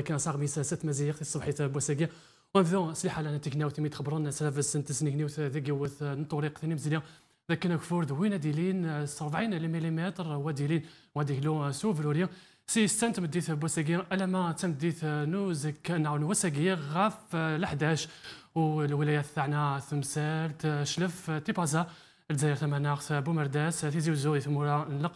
كان صاغ ميسا ست مزيق صبحية بوساقيا وانفذو سليحة لنا تكنا وتمي خبرنا سلاف السنت سنيني وثاقيا وث نطريق ثاني مزيان لكن فورد وين ديلين 40 مليمتر وديلين وديلو سوفلوريا سي ستان تمديت بوساقيا الا ما تمديت نوز كان وساقيا غاف ال 11 والولايات تاعنا ثمسالت شلف تيبازا الجزائر تمناغس بومرداس تيزي وزوي ثمورا آه،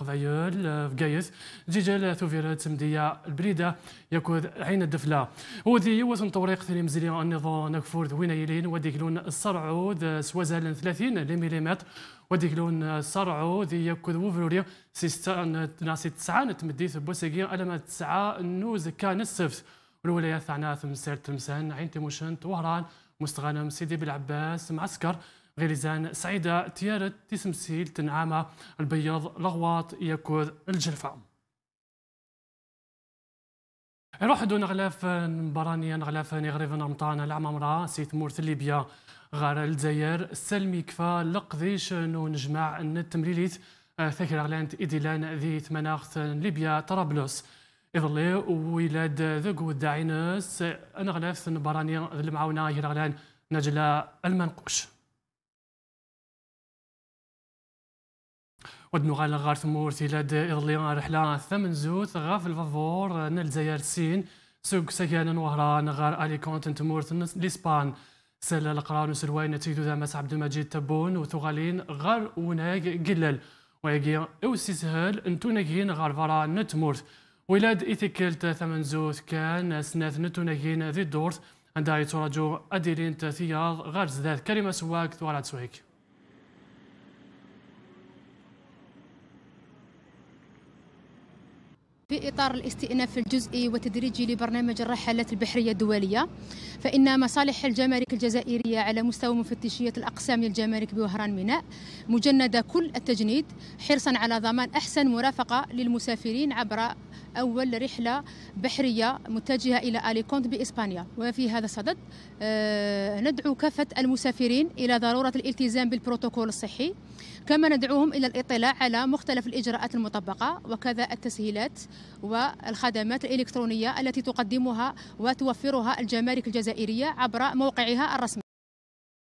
في قايس جيجل ثوفيرات سمدية البريدة يكود عين الدفلة وذي وثن طريق ثاني مزلي النظام نكفور وين يلين وديكلون الصرعود سوازال 30 مليمتر وديكلون الصرعود ذي يكود وفروريا سيستان ناسي تسعة نتمدي ثبوسيقيا ألما تسعة نوز كان السفت الولايات تاعنا سير تمسان عين تيموشنت وهران مستغنم سيدي بلعباس معسكر غريزان سعيدة تيارت تسمسيل تنعامة البيض لغواط يكود الجرفة روح دون غلاف برانيا غلاف نغريف نمطان العمامرة سيت مورث ليبيا غار الجزائر سلمي كفا لقذيش نو نجمع التمريريت ثاكر غلانت إديلان ذي ثمناخت ليبيا طرابلس إضلي ولاد ذقو الدعينس أنا غلاف المعاونة هي غلان نجلة المنقوش ودنو غال غار ثمور تيلاد إضلي رحلة ثمن زوت غاف الفافور نالجزائر سين سوق سيانا وهران غار أليكونت تمورت لإسبان سلا القران وسلوين تيدو مس عبد المجيد تبون وثغالين غار وناق قلل ويجي أو سيسهل انتو ناقين غار فرا نتمور ولاد إثيكلت ثمن زوت كان سنات نتو ناقين ذي الدورت عندها يتراجو أديرين تثياض غار زداد كلمة سواك ثوالات سويك في إطار الاستئناف الجزئي والتدريجي لبرنامج الرحلات البحرية الدولية فإن مصالح الجمارك الجزائرية على مستوى مفتشية الأقسام للجمارك بوهران ميناء مجندة كل التجنيد حرصا على ضمان أحسن مرافقة للمسافرين عبر أول رحلة بحرية متجهة إلى أليكونت بإسبانيا وفي هذا الصدد آه، ندعو كافة المسافرين إلى ضرورة الالتزام بالبروتوكول الصحي كما ندعوهم إلى الاطلاع على مختلف الإجراءات المطبقة وكذا التسهيلات والخدمات الإلكترونية التي تقدمها وتوفرها الجمارك الجزائرية الجزائرية عبر موقعها الرسمي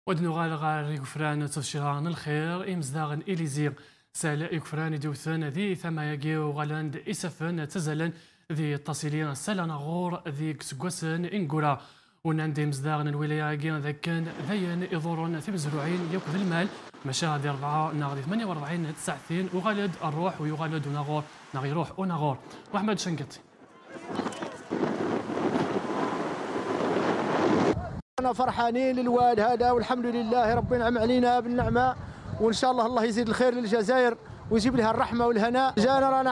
ودنغال غار يكفران تفشيران الخير إمزداغن إليزيغ سالا يكفران دوثان ذي ثما يجيو غالاند إسفن تزلن ذي تصيلين سالان غور ذي كسكوسن إنغورا وناندي مزداغن الولاية كان ذاكان ذيان يضرون في مزروعين ياكل المال مشاهد أربعة ناغ 48 39 وغالد الروح ويغالد ونغور ناغي روح ونغور وأحمد شنقطي انا فرحانين للواد هذا والحمد لله ربي نعم علينا بالنعمه وان شاء الله الله يزيد الخير للجزائر ويجيب لها الرحمه والهناء جانا رانا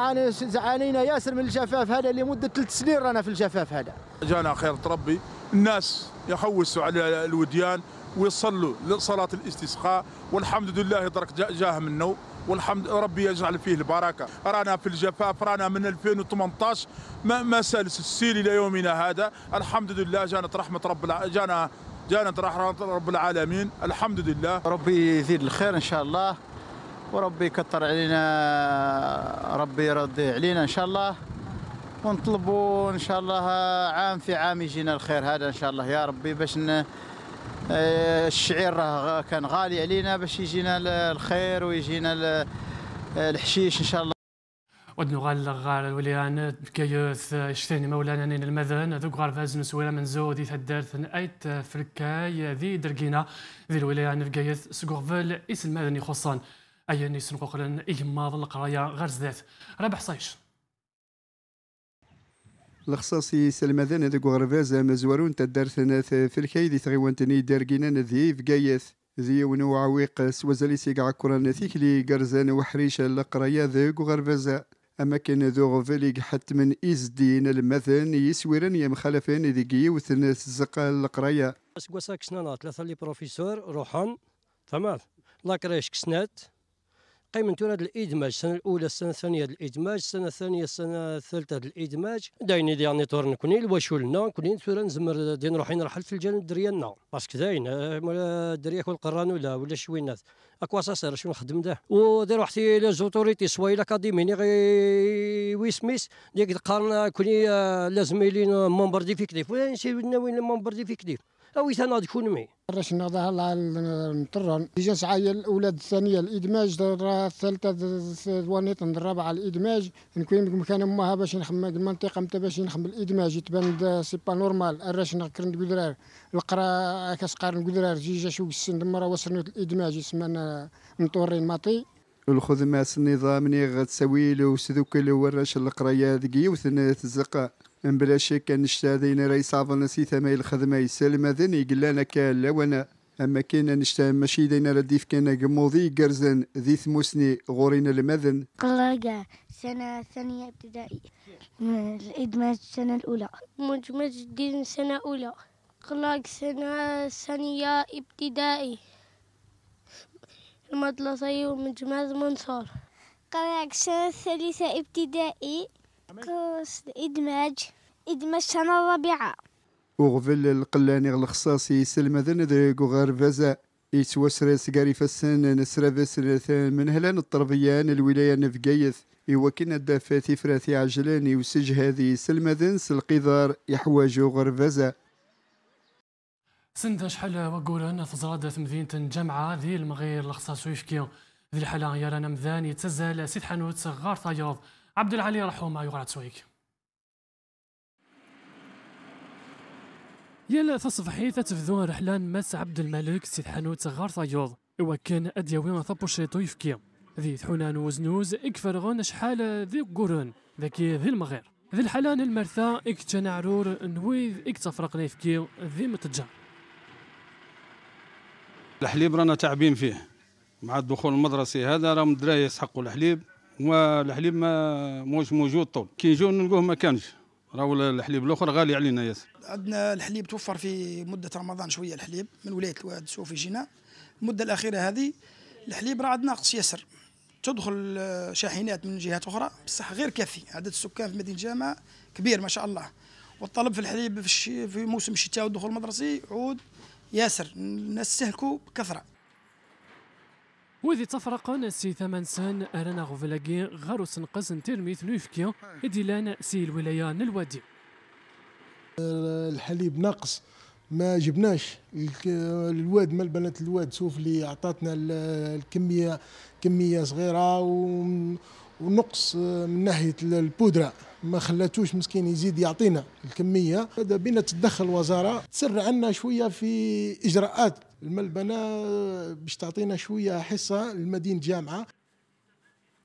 عانينا ياسر من الجفاف هذا لمده ثلاث سنين رانا في الجفاف هذا جانا خير تربي الناس يحوسوا على الوديان ويصلوا لصلاه الاستسقاء والحمد لله درك جاه النوم والحمد ربي يجعل فيه البركه رانا في الجفاف رانا من 2018 ما, ما سالس السيل الى يومنا هذا الحمد لله جانت رحمه رب الع... جانا جانت رحمه رب العالمين الحمد لله ربي يزيد الخير ان شاء الله وربي يكثر علينا ربي يرضي علينا ان شاء الله ونطلبوا ان شاء الله عام في عام يجينا الخير هذا ان شاء الله يا ربي باش آه، الشعير راه كان غالي علينا باش يجينا الخير ويجينا آه، الحشيش ان شاء الله ودنغال غار الوليان بكايوث شتاني مولانا نين المذن ذوك غار فاز سويرا من زو دي تدارت ايت فركاي ذي درقينا ذي الوليان بكايوث سقوغفل اسم المذن يخصان اي ايا نيسن قوقلن يماض القرايه غرز ذات ربح صيش الخصاصي سلمذان هذاك غرفاز مزورون تدار ثناث في الكاي ذي تغيوان تني دارقينا ذي قايث ذي ونو عويق سوزالي سيقع كوران ثيكلي قرزان وحريش القرايا ذاك غرفاز كان ذو غفليك حتى من إزدين المثن يسويرن ذي ذيك وثناث الزقا لقرايا سكواسا كسنا ثلاثة لي بروفيسور روحان تمام لاكريش كسنات قيمة هذا الادماج السنه الاولى السنه الثانيه الادماج السنه الثانيه السنه الثالثه الادماج دايني دياني تورن كوني ولنا كوني ثورا نزمر دين روحي نرحل في الجنة دريالنا باسكو داين آه، الدريه كل قران ولا ولا شوينات اكوا ساسير شنو نخدم ده ودير واحد لي زوتوريتي سوا ني غي سميث ديك القرن كوني آه، لازم يلين مونبر دي فيكتيف وين شي وين مونبر دي فيكتيف او يتناض كون مي رش نضها نطرن ديجا سعايا الاولاد الثانيه الادماج الثالثه الوانيت الرابعه الادماج نكون مكان امها باش نخمم المنطقه متى باش نخمم الادماج يتبان سي با نورمال الرش نكرن قدرار القرا كسقار قدرار جيجا شو السن مرة وصلنا الادماج يسمى نطورين ماطي الخدمه النظام نيغ غتساوي له سدوك اللي راش القرايه ذكي وثن تزق بلا شك أن الشتاذين رئيس عفرنا سي ثماي الخدمة يسلم أذن يقلانا كان لوانا أما كان نشتا ماشي دينا رديف كان قموضي قرزن ذي ثموسني غورينا المذن قلقا سنة ثانية ابتدائي الإدماج السنة الأولى مجمج الدين سنة أولى قلاق سنة ثانية ابتدائي المدرسة يوم مجمز منصور قلاق سنة ثالثة ابتدائي كوس إدماج إدماج سنة الرابعة وغفل القلاني الخصاصي سلمى ذنذ وغار فازا يتوسر سقاري فسن نسرى فسن من هلان الطربيان الولاية نفقايث إوا كنا فراثي عجلاني وسج هذه سلمى ذنس القذار غار غرفزة سند شحال وقولا تزرادة مدينة الجامعة ذي المغير الخصاصي ويفكي ذي الحالة يرانا مذان يتزال سيد حانوت غار طياض عبد عبدالعلي رحوما يغرد سويك يلا تصفحي تتفذون رحلان مس عبد الملك سيد حانوت غار طيوض وكان ادياوي ثبو الشيطو يفكي ذي ثحونان وزنوز اكفر اكفرغون شحال ذي قرون ذكي ذي المغير ذي الحلان المرثا اكتن عرور نويذ اكتفرق نيفكي ذي متجا الحليب رانا تعبين فيه مع الدخول المدرسي هذا راهم الدرايه يسحقوا الحليب والحليب ما موش موجود طول كي نجيو نلقوه ما كانش راهو الحليب الاخر غالي علينا ياسر عندنا الحليب توفر في مده رمضان شويه الحليب من ولايه الواد سوفي جينا المده الاخيره هذه الحليب راه عاد ناقص ياسر تدخل شاحنات من جهات اخرى بصح غير كافي عدد السكان في مدينه الجامعه كبير ما شاء الله والطلب في الحليب في موسم الشتاء والدخول المدرسي عود ياسر الناس سهلكوا بكثره وذي تفرق سي ثمان سن أرانا غفلاقي غارو سنقز ترميث نوفكيا ديلان سي الولاية الوادي الحليب ناقص ما جبناش الواد ما البنات الواد سوف اللي عطاتنا الكميه كميه صغيره ونقص من ناحيه البودره ما خلاتوش مسكين يزيد يعطينا الكميه هذا بينا تتدخل الوزاره تسرع عنا شويه في اجراءات الملبنه باش تعطينا شويه حصه للمدينة جامعه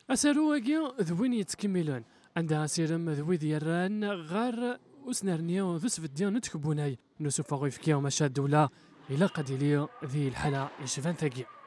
أسألوا أسرواقيا ذوين يتكملون عندها سيرم ذوي ديران غار أسنرنيو ذس فديان نتكبوني نسوف غيفكيا مشاد دولة إلا قديليو ذي الحالة يشفان ثقيا